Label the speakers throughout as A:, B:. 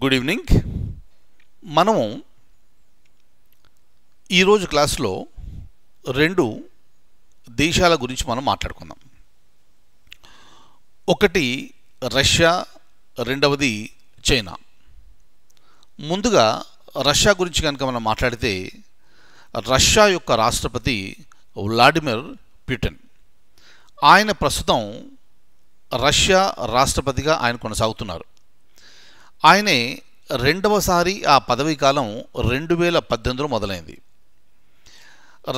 A: good evening మనము ఈరోజు క్లాస్లో రెండు దేశాల గురించి మనం మాట్లాడుకుందాం ఒకటి రష్యా రెండవది చైనా ముందుగా రష్యా గురించి కనుక మనం మాట్లాడితే రష్యా యొక్క రాష్ట్రపతి వ్లాడిమిర్ ప్యూటన్ ఆయన ప్రస్తుతం రష్యా రాష్ట్రపతిగా ఆయన కొనసాగుతున్నారు ఆయనే రెండవసారి ఆ పదవీకాలం రెండు వేల పద్దెనిమిదిలో మొదలైంది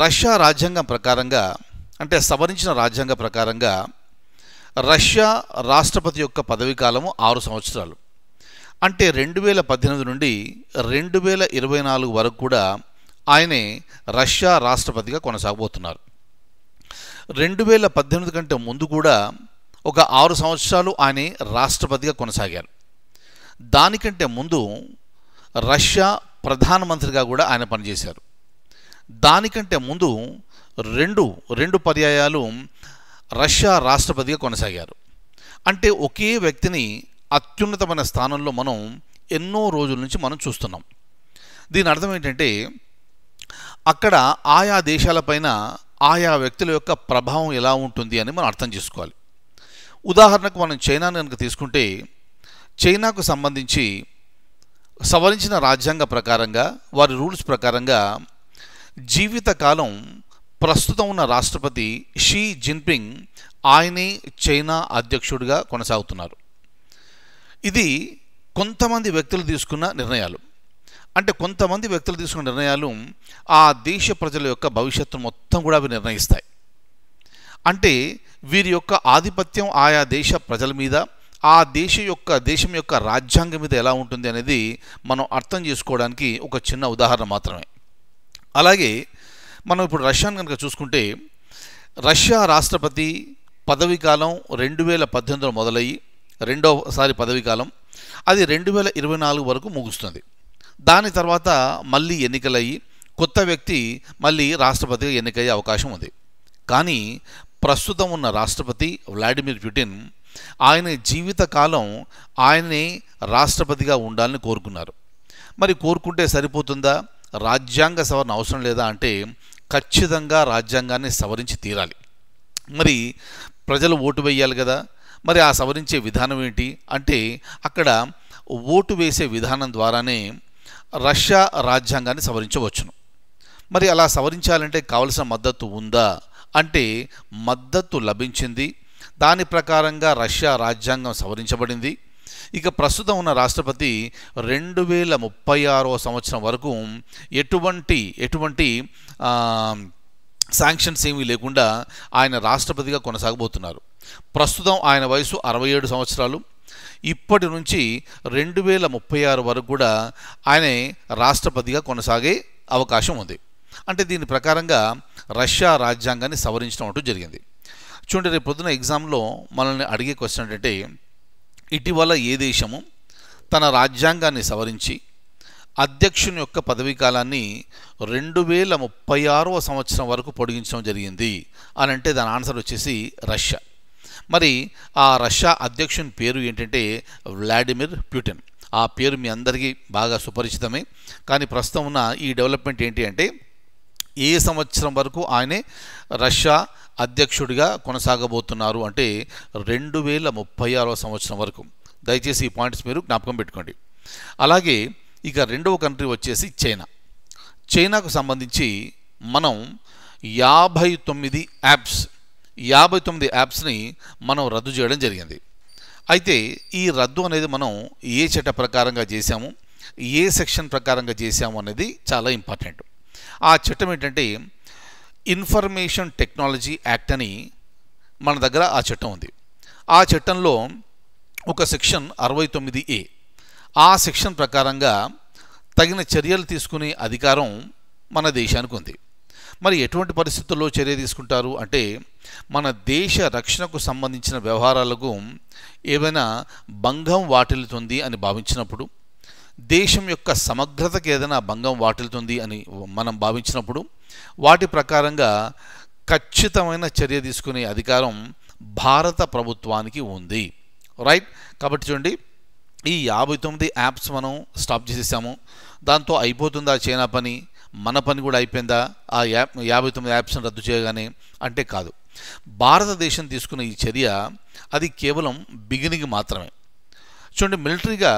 A: రష్యా రాజ్యాంగం ప్రకారంగా అంటే సవరించిన రాజ్యాంగ ప్రకారంగా రష్యా రాష్ట్రపతి యొక్క పదవీకాలము ఆరు సంవత్సరాలు అంటే రెండు వేల పద్దెనిమిది నుండి రెండు వేల ఇరవై నాలుగు వరకు కూడా ఆయనే రష్యా రాష్ట్రపతిగా కొనసాగబోతున్నారు రెండు వేల పద్దెనిమిది కంటే ముందు కూడా ఒక ఆరు సంవత్సరాలు ఆయన రాష్ట్రపతిగా కొనసాగారు దానికంటే ముందు రష్యా ప్రధానమంత్రిగా కూడా ఆయన పనిచేశారు దానికంటే ముందు రెండు రెండు పర్యాయాలు రష్యా రాష్ట్రపతిగా కొనసాగారు అంటే ఒకే వ్యక్తిని అత్యున్నతమైన స్థానంలో మనం ఎన్నో రోజుల నుంచి మనం చూస్తున్నాం దీని అర్థం ఏంటంటే అక్కడ ఆయా దేశాలపైన ఆయా వ్యక్తుల యొక్క ప్రభావం ఎలా ఉంటుంది అని మనం అర్థం చేసుకోవాలి ఉదాహరణకు మనం చైనాను కనుక తీసుకుంటే చైనాకు సంబంధించి సవరించిన రాజ్యాంగ ప్రకారంగా వారి రూల్స్ ప్రకారంగా జీవితకాలం ప్రస్తుతం ఉన్న రాష్ట్రపతి షీ జిన్పింగ్ ఆయనే చైనా అధ్యక్షుడిగా కొనసాగుతున్నారు ఇది కొంతమంది వ్యక్తులు తీసుకున్న నిర్ణయాలు అంటే కొంతమంది వ్యక్తులు తీసుకున్న నిర్ణయాలు ఆ దేశ ప్రజల యొక్క భవిష్యత్తు మొత్తం కూడా అవి నిర్ణయిస్తాయి అంటే వీరి యొక్క ఆధిపత్యం ఆయా దేశ ప్రజల మీద ఆ దేశ యొక్క దేశం యొక్క రాజ్యాంగం మీద ఎలా ఉంటుంది అనేది మనం అర్థం చేసుకోవడానికి ఒక చిన్న ఉదాహరణ మాత్రమే అలాగే మనం ఇప్పుడు రష్యాను కనుక చూసుకుంటే రష్యా రాష్ట్రపతి పదవీకాలం రెండు వేల పద్దెనిమిదిలో మొదలయ్యి రెండవసారి పదవీకాలం అది రెండు వేల ఇరవై నాలుగు వరకు ముగుస్తుంది దాని తర్వాత మళ్ళీ ఎన్నికలయ్యి కొత్త వ్యక్తి మళ్ళీ రాష్ట్రపతిగా ఎన్నికయ్యే అవకాశం ఉంది కానీ ప్రస్తుతం ఉన్న రాష్ట్రపతి వ్లాడిమిర్ పుటిన్ ఆయన జీవితకాలం ఆయనే రాష్ట్రపతిగా ఉండాలని కోరుకున్నారు మరి కోరుకుంటే సరిపోతుందా రాజ్యాంగ సవరణ అవసరం లేదా అంటే ఖచ్చితంగా రాజ్యాంగాన్ని సవరించి తీరాలి మరి ప్రజలు ఓటు వేయాలి కదా మరి ఆ సవరించే విధానం ఏంటి అంటే అక్కడ ఓటు వేసే విధానం ద్వారానే రష్యా రాజ్యాంగాన్ని సవరించవచ్చును మరి అలా సవరించాలంటే కావలసిన మద్దతు ఉందా అంటే మద్దతు లభించింది దాని ప్రకారంగా రష్యా రాజ్యాంగం సవరించబడింది ఇక ప్రస్తుతం ఉన్న రాష్ట్రపతి రెండు వేల ముప్పై ఆరో సంవత్సరం వరకు ఎటువంటి ఎటువంటి శాంక్షన్స్ ఏమీ లేకుండా ఆయన రాష్ట్రపతిగా కొనసాగబోతున్నారు ప్రస్తుతం ఆయన వయసు అరవై ఏడు సంవత్సరాలు ఇప్పటి నుంచి రెండు వేల ముప్పై ఆరు వరకు కూడా ఆయనే రాష్ట్రపతిగా కొనసాగే అవకాశం ఉంది అంటే దీని ప్రకారంగా రష్యా రాజ్యాంగాన్ని సవరించడం అంటూ జరిగింది చూడండి రేపు పొద్దున ఎగ్జామ్లో మనల్ని అడిగే క్వశ్చన్ ఏంటంటే ఇటీవల ఏ దేశము తన రాజ్యాంగాన్ని సవరించి అధ్యక్షుని యొక్క పదవీకాలాన్ని రెండు వేల ముప్పై ఆరవ సంవత్సరం వరకు పొడిగించడం జరిగింది అని అంటే దాని ఆన్సర్ వచ్చేసి రష్యా మరి ఆ రష్యా అధ్యక్షుని పేరు ఏంటంటే వ్లాడిమిర్ ప్యూటిన్ ఆ పేరు మీ అందరికీ బాగా సుపరిచితమే కానీ ప్రస్తుతం ఉన్న ఈ డెవలప్మెంట్ ఏంటి అంటే ఏ సంవత్సరం వరకు ఆయనే రష్యా అధ్యక్షుడిగా కొనసాగబోతున్నారు అంటే రెండు వేల ముప్పై ఆరో సంవత్సరం వరకు దయచేసి ఈ పాయింట్స్ మీరు జ్ఞాపకం పెట్టుకోండి అలాగే ఇక రెండవ కంట్రీ వచ్చేసి చైనా చైనాకు సంబంధించి మనం యాభై తొమ్మిది యాప్స్ యాభై తొమ్మిది యాప్స్ని మనం రద్దు చేయడం జరిగింది అయితే ఈ రద్దు అనేది మనం ఏ చట్ట ప్రకారంగా చేశాము ఏ సెక్షన్ ప్రకారంగా చేశాము అనేది చాలా ఇంపార్టెంట్ ఆ చట్టం ఏంటంటే ఇన్ఫర్మేషన్ టెక్నాలజీ యాక్ట్ అని మన దగ్గర ఆ చట్టం ఉంది ఆ చట్టంలో ఒక సెక్షన్ అరవై తొమ్మిది ఏ ఆ సెక్షన్ ప్రకారంగా తగిన చర్యలు తీసుకునే అధికారం మన దేశానికి ఉంది మరి ఎటువంటి పరిస్థితుల్లో చర్య తీసుకుంటారు అంటే మన దేశ రక్షణకు సంబంధించిన వ్యవహారాలకు ఏమైనా భంగం వాటిల్లుతుంది అని భావించినప్పుడు దేశం యొక్క సమగ్రతకి ఏదైనా భంగం వాటిల్తుంది అని మనం భావించినప్పుడు వాటి ప్రకారంగా ఖచ్చితమైన చర్య తీసుకునే అధికారం భారత ప్రభుత్వానికి ఉంది రైట్ కాబట్టి చూడండి ఈ యాభై తొమ్మిది యాప్స్ మనం స్టాప్ చేసేసాము దాంతో అయిపోతుందా చైనా పని మన పని కూడా అయిపోయిందా ఆ యాప్ యాభై తొమ్మిది యాప్స్ని రద్దు చేయగానే అంటే కాదు భారతదేశం తీసుకున్న ఈ చర్య అది కేవలం బిగినింగ్ మాత్రమే చూడండి మిలిటరీగా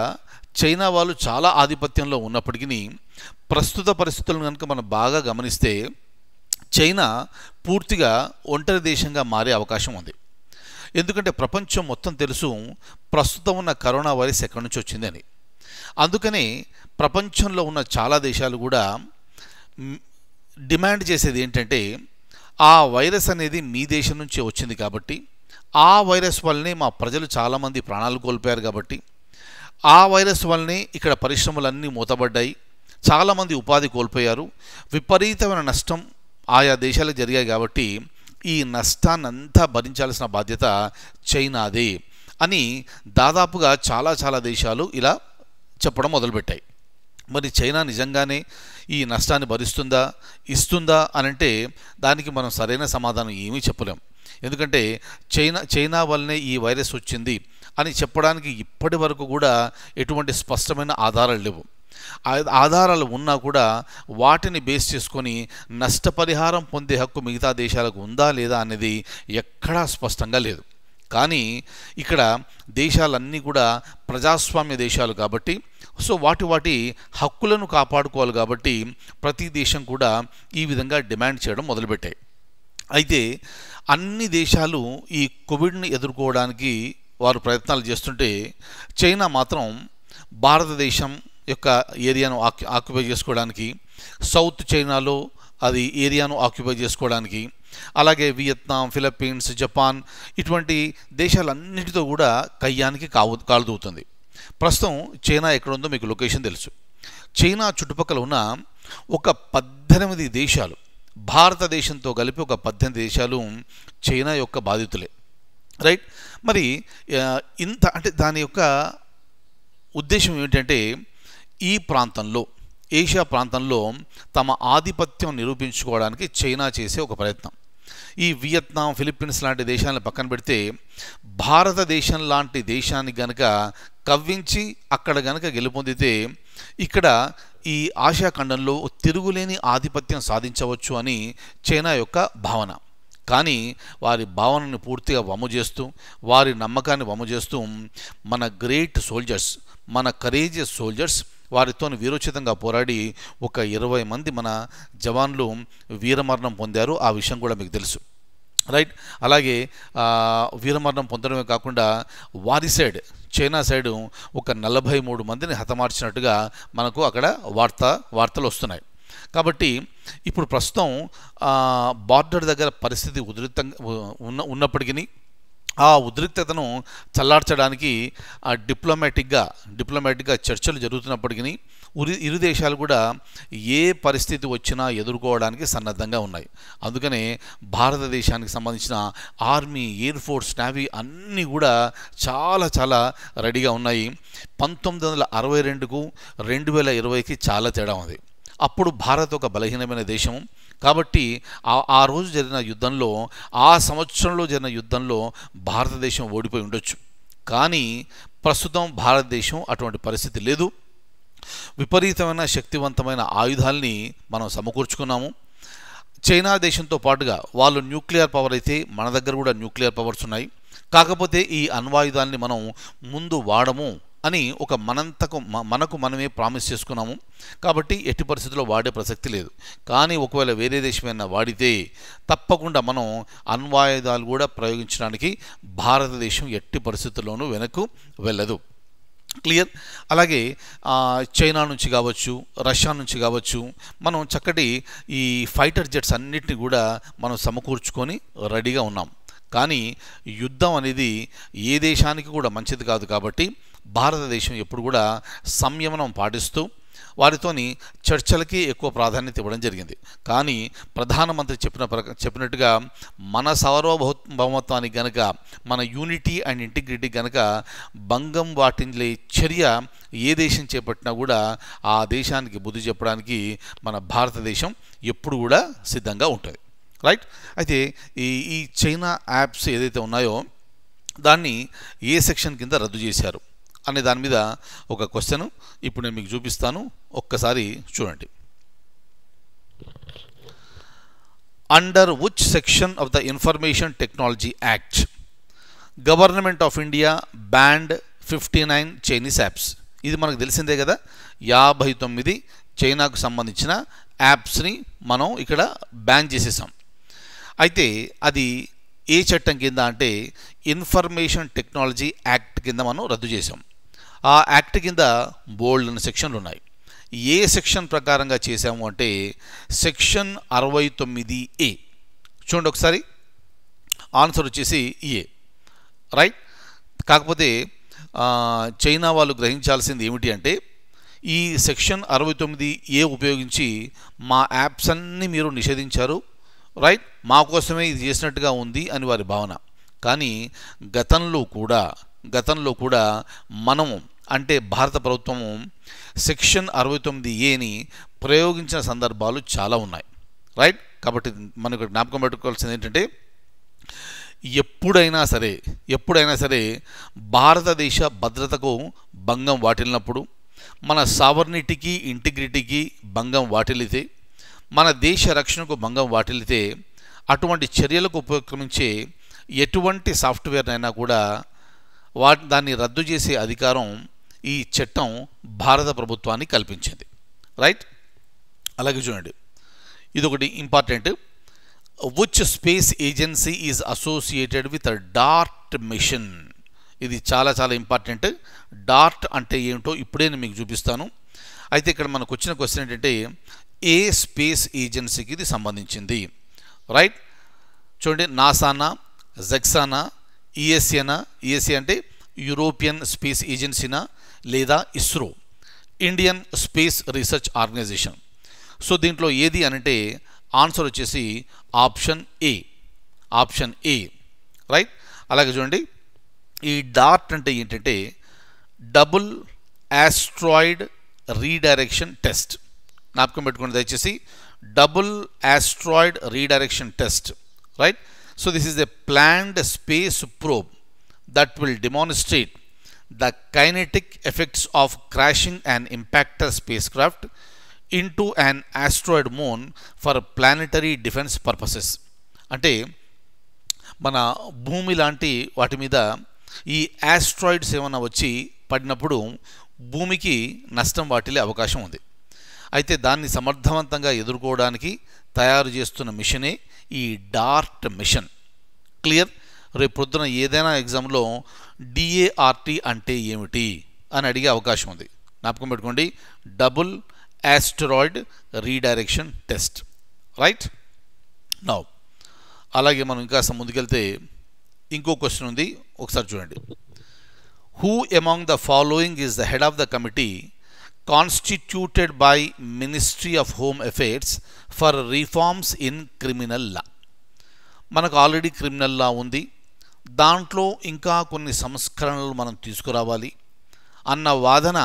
A: చైనా వాళ్ళు చాలా ఆధిపత్యంలో ఉన్నప్పటికీ ప్రస్తుత పరిస్థితులను కనుక మనం బాగా గమనిస్తే చైనా పూర్తిగా ఒంటరి దేశంగా మారే అవకాశం ఉంది ఎందుకంటే ప్రపంచం మొత్తం తెలుసు ప్రస్తుతం ఉన్న కరోనా వైరస్ ఎక్కడి నుంచి వచ్చిందని అందుకనే ప్రపంచంలో ఉన్న చాలా దేశాలు కూడా డిమాండ్ చేసేది ఏంటంటే ఆ వైరస్ అనేది మీ దేశం నుంచి వచ్చింది కాబట్టి ఆ వైరస్ వల్లనే మా ప్రజలు చాలామంది ప్రాణాలు కోల్పోయారు కాబట్టి ఆ వైరస్ వల్లనే ఇక్కడ పరిశ్రమలన్నీ మూతబడ్డాయి చాలామంది ఉపాధి కోల్పోయారు విపరీతమైన నష్టం ఆయా దేశాలకు జరిగాయి కాబట్టి ఈ నష్టాన్నంతా భరించాల్సిన బాధ్యత చైనాదే అని దాదాపుగా చాలా చాలా దేశాలు ఇలా చెప్పడం మొదలుపెట్టాయి మరి చైనా నిజంగానే ఈ నష్టాన్ని భరిస్తుందా ఇస్తుందా అంటే దానికి మనం సరైన సమాధానం ఏమీ చెప్పలేం ఎందుకంటే చైనా చైనా వల్లనే ఈ వైరస్ వచ్చింది అని చెప్పడానికి ఇప్పటి వరకు కూడా ఎటువంటి స్పష్టమైన ఆధారాలు లేవు ఆధారాలు ఉన్నా కూడా వాటిని బేస్ చేసుకొని నష్టపరిహారం పొందే హక్కు మిగతా దేశాలకు ఉందా లేదా అనేది ఎక్కడా స్పష్టంగా లేదు కానీ ఇక్కడ దేశాలన్నీ కూడా ప్రజాస్వామ్య దేశాలు కాబట్టి సో వాటి వాటి హక్కులను కాపాడుకోవాలి కాబట్టి ప్రతి దేశం కూడా ఈ విధంగా డిమాండ్ చేయడం మొదలుపెట్టాయి అయితే అన్ని దేశాలు ఈ కోవిడ్ని ఎదుర్కోవడానికి వారు ప్రయత్నాలు చేస్తుంటే చైనా మాత్రం భారతదేశం యొక్క ఏరియాను ఆక్యుపై చేసుకోవడానికి సౌత్ చైనాలో అది ఏరియాను ఆక్యుపై చేసుకోవడానికి అలాగే వియత్నాం ఫిలిప్పీన్స్ జపాన్ ఇటువంటి దేశాలన్నిటితో కూడా కయ్యానికి కావు కాలుదూతుంది ప్రస్తుతం చైనా ఎక్కడుందో మీకు లొకేషన్ తెలుసు చైనా చుట్టుపక్కల ఉన్న ఒక పద్దెనిమిది దేశాలు భారతదేశంతో కలిపి ఒక పద్దెనిమిది దేశాలు చైనా యొక్క బాధితులే రైట్ మరి ఇంత అంటే దాని యొక్క ఉద్దేశం ఏమిటంటే ఈ ప్రాంతంలో ఏషియా ప్రాంతంలో తమ ఆధిపత్యం నిరూపించుకోవడానికి చైనా చేసే ఒక ప్రయత్నం ఈ వియత్నాం ఫిలిప్పీన్స్ లాంటి దేశాలను పక్కన పెడితే భారతదేశం లాంటి దేశాన్ని గనక కవ్వించి అక్కడ గనక గెలుపొందితే ఇక్కడ ఈ ఆసియా ఖండంలో తిరుగులేని ఆధిపత్యం సాధించవచ్చు అని చైనా యొక్క భావన కానీ వారి భావనను పూర్తిగా వమ్ము చేస్తూ వారి నమ్మకాన్ని వమ్ము చేస్తూ మన గ్రేట్ సోల్జర్స్ మన కరేజియస్ సోల్జర్స్ వారితో వీరోచితంగా పోరాడి ఒక ఇరవై మంది మన జవాన్లు వీరమరణం పొందారు ఆ విషయం కూడా మీకు తెలుసు రైట్ అలాగే వీరమరణం పొందడమే కాకుండా వారి సైడ్ చైనా సైడు ఒక నలభై మూడు మందిని హతమార్చినట్టుగా మనకు అక్కడ వార్త వార్తలు వస్తున్నాయి కాబట్టి ఇప్పుడు ప్రస్తుతం బార్డర్ దగ్గర పరిస్థితి ఉధృతంగా ఉన్న ఉన్నప్పటికీ ఆ ఉద్రిక్తతను చల్లార్చడానికి ఆ డిప్లొమాటిక్గా డిప్లొమాటిక్గా చర్చలు జరుగుతున్నప్పటికీ ఉరి ఇరు దేశాలు కూడా ఏ పరిస్థితి వచ్చినా ఎదుర్కోవడానికి సన్నద్ధంగా ఉన్నాయి అందుకనే భారతదేశానికి సంబంధించిన ఆర్మీ ఎయిర్ ఫోర్స్ నావీ అన్నీ కూడా చాలా చాలా రెడీగా ఉన్నాయి పంతొమ్మిది వందల అరవై రెండుకు రెండు వేల ఇరవైకి చాలా తేడా ఉంది అప్పుడు భారత్ ఒక బలహీనమైన దేశం కాబట్టి ఆ రోజు జరిగిన యుద్ధంలో ఆ సంవత్సరంలో జరిగిన యుద్ధంలో భారతదేశం ఓడిపోయి ఉండొచ్చు కానీ ప్రస్తుతం భారతదేశం అటువంటి పరిస్థితి లేదు విపరీతమైన శక్తివంతమైన ఆయుధాల్ని మనం సమకూర్చుకున్నాము చైనా దేశంతో పాటుగా వాళ్ళు న్యూక్లియర్ పవర్ అయితే మన దగ్గర కూడా న్యూక్లియర్ పవర్స్ ఉన్నాయి కాకపోతే ఈ అణ్వాయుధాన్ని మనం ముందు వాడము అని ఒక మనంతకు మనకు మనమే ప్రామిస్ చేసుకున్నాము కాబట్టి ఎట్టి పరిస్థితుల్లో వాడే ప్రసక్తి లేదు కానీ ఒకవేళ వేరే దేశమైనా వాడితే తప్పకుండా మనం అణ్వాయుధాలు కూడా ప్రయోగించడానికి భారతదేశం ఎట్టి పరిస్థితుల్లోనూ వెనక్కు వెళ్ళదు క్లియర్ అలాగే చైనా నుంచి కావచ్చు రష్యా నుంచి కావచ్చు మనం చక్కటి ఈ ఫైటర్ జెట్స్ అన్నిటిని కూడా మనం సమకూర్చుకొని రెడీగా ఉన్నాం కానీ యుద్ధం అనేది ఏ దేశానికి కూడా మంచిది కాదు కాబట్టి భారతదేశం ఎప్పుడు కూడా సంయమనం పాటిస్తూ వారితోని చర్చలకి ఎక్కువ ప్రాధాన్యత ఇవ్వడం జరిగింది కానీ ప్రధానమంత్రి చెప్పిన చెప్పినట్టుగా మన సార్వభౌమత్వానికి గనక మన యూనిటీ అండ్ ఇంటిగ్రిటీ గనక భంగం వాటించే చర్య ఏ దేశం చేపట్టినా కూడా ఆ దేశానికి బుద్ధి చెప్పడానికి మన భారతదేశం ఎప్పుడు కూడా సిద్ధంగా ఉంటుంది రైట్ అయితే ఈ ఈ చైనా యాప్స్ ఏదైతే ఉన్నాయో దాన్ని ఏ సెక్షన్ కింద రద్దు చేశారు అనే దాని మీద ఒక క్వశ్చన్ ఇప్పుడు నేను మీకు చూపిస్తాను ఒక్కసారి చూడండి under which section of the information technology act government of India banned fifty nine Chinese apps ఇది మనకు తెలిసిందే కదా యాభై తొమ్మిది చైనాకు సంబంధించిన యాప్స్ని మనం ఇక్కడ బ్యాన్ చేసేసాం అయితే అది ఏ చట్టం కింద అంటే ఇన్ఫర్మేషన్ టెక్నాలజీ యాక్ట్ కింద మనం రద్దు చేసాం ఆ యాక్ట్ కింద బోల్డ్ సెక్షన్లు ఉన్నాయి ఏ సెక్షన్ ప్రకారంగా చేశాము అంటే సెక్షన్ అరవై తొమ్మిది ఏ చూడండి ఒకసారి ఆన్సర్ వచ్చేసి ఏ రైట్ కాకపోతే చైనా వాళ్ళు గ్రహించాల్సింది ఏమిటి అంటే ఈ సెక్షన్ అరవై తొమ్మిది ఏ ఉపయోగించి మా యాప్స్ అన్నీ మీరు నిషేధించారు రైట్ మా కోసమే ఇది చేసినట్టుగా ఉంది అని వారి భావన కానీ గతంలో కూడా గతంలో కూడా మనము అంటే భారత ప్రభుత్వం సెక్షన్ అరవై తొమ్మిది ఏని ప్రయోగించిన సందర్భాలు చాలా ఉన్నాయి రైట్ కాబట్టి మనకు జ్ఞాపకం పెట్టుకోవాల్సింది ఏంటంటే ఎప్పుడైనా సరే ఎప్పుడైనా సరే భారతదేశ భద్రతకు భంగం వాటిల్లినప్పుడు మన సావర్నిటీకి ఇంటిగ్రిటీకి భంగం వాటిల్లితే మన దేశ రక్షణకు భంగం వాటిల్లితే అటువంటి చర్యలకు ఉపక్రమించే ఎటువంటి సాఫ్ట్వేర్నైనా కూడా వాటి దాన్ని రద్దు చేసే అధికారం ఈ చట్టం భారత ప్రభుత్వాన్ని కల్పించింది రైట్ అలాగే చూడండి ఇదొకటి important which space agency is associated with DART mission ఇది చాలా చాలా ఇంపార్టెంట్ డార్ట్ అంటే ఏమిటో ఇప్పుడే నేను మీకు చూపిస్తాను అయితే ఇక్కడ మనకు వచ్చిన క్వశ్చన్ ఏంటంటే ఏ స్పేస్ ఏజెన్సీకి ఇది సంబంధించింది రైట్ చూడండి నాసానా జెక్సానా ఈఎస్ఏనా ఈఎస్ఏ అంటే యూరోపియన్ స్పేస్ ఏజెన్సీనా లేదా ISRO Indian space research organisation so దీంట్లో ఏది అనంటే ఆన్సర్ వచ్చేసి option A option A right అలాగే చూడండి ఈ డార్ట్ అంటే ఏంటంటే డబుల్ యాస్ట్రాయిడ్ రీడైరెక్షన్ టెస్ట్ జ్ఞాపకం పెట్టుకోండి దయచేసి double asteroid redirection test right so this is a planned space probe that will demonstrate the kinetic effects of crashing an impactor spacecraft into an asteroid moon for planetary defence purposes అంటే మన భూమి లాంటి వాటి మీద ఈ asteroids ఏమైనా వచ్చి పడినప్పుడు భూమికి నష్టం వాటిలే అవకాశం ఉంది అయితే దాన్ని సమర్థవంతంగా ఎదుర్కోవడానికి తయారు చేస్తున్న మిషనే ఈ డార్ట్ మిషన్ క్లియర్ రేపు పొద్దున ఏదైనా ఎగ్జామ్లో డిఏఆర్టీ అంటే ఏమిటి అని అడిగే అవకాశం ఉంది జ్ఞాపకం పెట్టుకోండి double asteroid redirection test right now అలాగే మనం ఇంకా ముందుకెళ్తే ఇంకో క్వశ్చన్ ఉంది ఒకసారి చూడండి who among the following is the head of the committee constituted by ministry of home affairs for reforms in criminal law మనకు ఆల్రెడీ క్రిమినల్ లా ఉంది దాంట్లో ఇంకా కొన్ని సంస్కరణలు మనం తీసుకురావాలి అన్న వాదన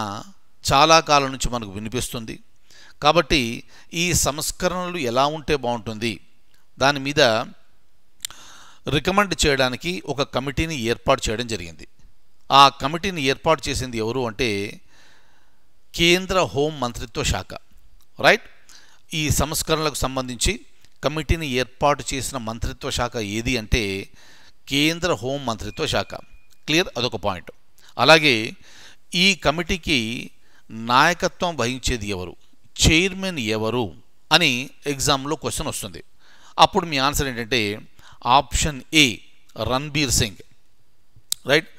A: చాలా కాలం నుంచి మనకు వినిపిస్తుంది కాబట్టి ఈ సంస్కరణలు ఎలా ఉంటే బాగుంటుంది దాని మీద రికమెండ్ చేయడానికి ఒక కమిటీని ఏర్పాటు చేయడం జరిగింది ఆ కమిటీని ఏర్పాటు చేసింది ఎవరు అంటే కేంద్ర హోం మంత్రిత్వ శాఖ రైట్ ఈ సంస్కరణలకు సంబంధించి కమిటీని ఏర్పాటు చేసిన మంత్రిత్వ శాఖ ఏది అంటే కేంద్ర హోం మంత్రిత్వ శాఖ క్లియర్ అదొక పాయింట్ అలాగే ఈ కమిటీకి నాయకత్వం వహించేది ఎవరు చైర్మన్ ఎవరు అని ఎగ్జామ్లో క్వశ్చన్ వస్తుంది అప్పుడు మీ ఆన్సర్ ఏంటంటే option A Ranbir Singh right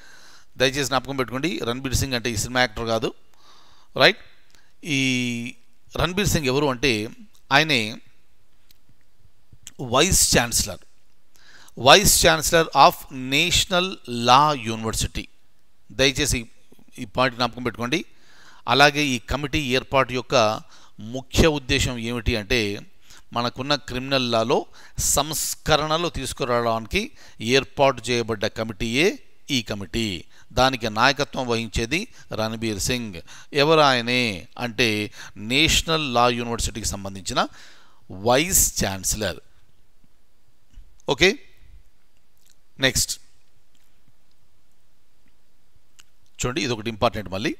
A: దయచేసి జ్ఞాపకం పెట్టుకోండి రణ్బీర్ సింగ్ అంటే ఈ సినిమా యాక్టర్ కాదు రైట్ ఈ రణ్బీర్ సింగ్ ఎవరు అంటే ఆయనే vice chancellor vice chancellor of national law university దయచేసి ఈ పాయింట్ జ్ఞాపకం పెట్టుకోండి అలాగే ఈ కమిటీ ఏర్పాటు యొక్క ముఖ్య ఉద్దేశం ఏమిటి అంటే మనకున్న క్రిమినల్ లాలో సంస్కరణలు తీసుకురావడానికి ఏర్పాటు చేయబడ్డ కమిటీయే ఈ కమిటీ దానికి నాయకత్వం వహించేది రణబీర్ సింగ్ ఎవరు ఆయనే అంటే నేషనల్ లా యూనివర్సిటీకి సంబంధించిన వైస్ ఛాన్సలర్ ఓకే నెక్స్ట్ చూడండి ఇది ఒకటి ఇంపార్టెంట్ మళ్ళీ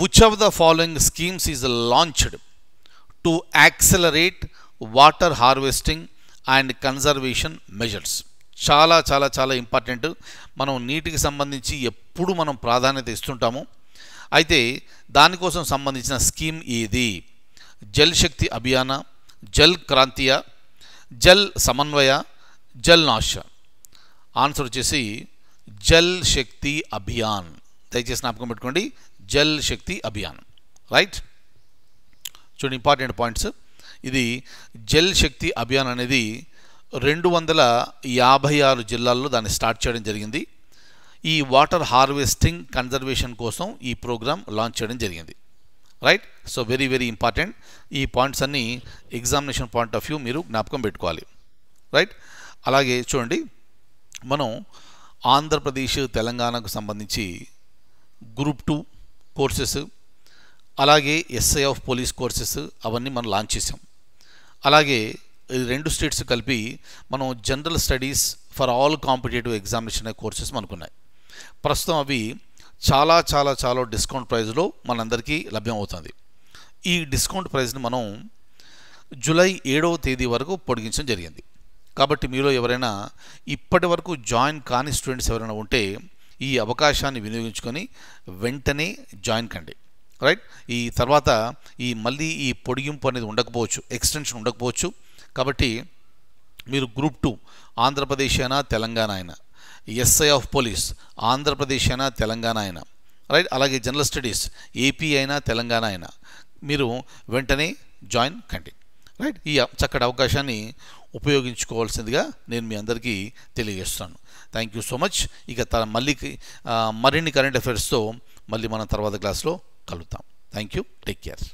A: which of the following schemes is launched to accelerate water harvesting and conservation measures చాలా చాలా చాలా ఇంపార్టెంట్ మనం నీటికి సంబంధించి ఎప్పుడు మనం ప్రాధాన్యత ఇస్తుంటాము అయితే దానికోసం సంబంధించిన స్కీమ్ ఏది జల్ శక్తి అభియాన జల్ క్రాంతియ జల్ సమన్వయ జల్ నాశ ఆన్సర్ వచ్చేసి జల్ శక్తి అభియాన్ దయచేసి జ్ఞాపకం పెట్టుకోండి జల్ శక్తి అభియాన్ రైట్ చూడండి ఇంపార్టెంట్ పాయింట్స్ ఇది జల్ శక్తి అభియాన్ అనేది రెండు వందల యాభై ఆరు జిల్లాల్లో దాన్ని స్టార్ట్ చేయడం జరిగింది ఈ వాటర్ హార్వెస్టింగ్ కన్జర్వేషన్ కోసం ఈ ప్రోగ్రామ్ లాంచ్ చేయడం జరిగింది right so very very important ఈ పాయింట్స్ అన్నీ ఎగ్జామినేషన్ పాయింట్ ఆఫ్ వ్యూ మీరు జ్ఞాపకం పెట్టుకోవాలి రైట్ అలాగే చూడండి మనం ఆంధ్రప్రదేశ్ తెలంగాణకు సంబంధించి గ్రూప్ టూ కోర్సెస్ అలాగే ఎస్ఐ ఆఫ్ పోలీస్ కోర్సెస్ అవన్నీ మనం లాంచ్ చేసాం అలాగే రెండు స్టేట్స్ కలిపి మనం general studies for all competitive examination అనే కోర్సెస్ మనకున్నాయి ప్రస్తుతం అవి చాలా చాలా చాలా డిస్కౌంట్ ప్రైస్లో మనందరికీ లభ్యం అవుతుంది ఈ డిస్కౌంట్ ప్రైస్ని మనం జూలై ఏడవ తేదీ వరకు పొడిగించడం జరిగింది కాబట్టి మీలో ఎవరైనా ఇప్పటి వరకు జాయిన్ కాని స్టూడెంట్స్ ఎవరైనా ఉంటే ఈ అవకాశాన్ని వినియోగించుకొని వెంటనే జాయిన్ కండి రైట్ ఈ తర్వాత ఈ మళ్ళీ ఈ పొడిగింపు అనేది ఉండకపోవచ్చు ఎక్స్టెన్షన్ ఉండకపోవచ్చు కాబట్టి మీరు గ్రూప్ టూ ఆంధ్రప్రదేశ్ అయినా తెలంగాణ అయినా ఎస్ఐ ఆఫ్ పోలీస్ ఆంధ్రప్రదేశ్ అయినా తెలంగాణ అయినా రైట్ అలాగే జనరల్ స్టడీస్ ఏపీ అయినా తెలంగాణ అయినా మీరు వెంటనే జాయిన్ కండి రైట్ ఈ చక్కటి అవకాశాన్ని ఉపయోగించుకోవాల్సిందిగా నేను మీ అందరికీ తెలియజేస్తాను థ్యాంక్ యూ సో మచ్ ఇక తన మళ్ళీ మరిన్ని కరెంట్ అఫైర్స్తో మళ్ళీ మనం తర్వాత క్లాస్లో కలుద్దాం థ్యాంక్ యూ టేక్ కేర్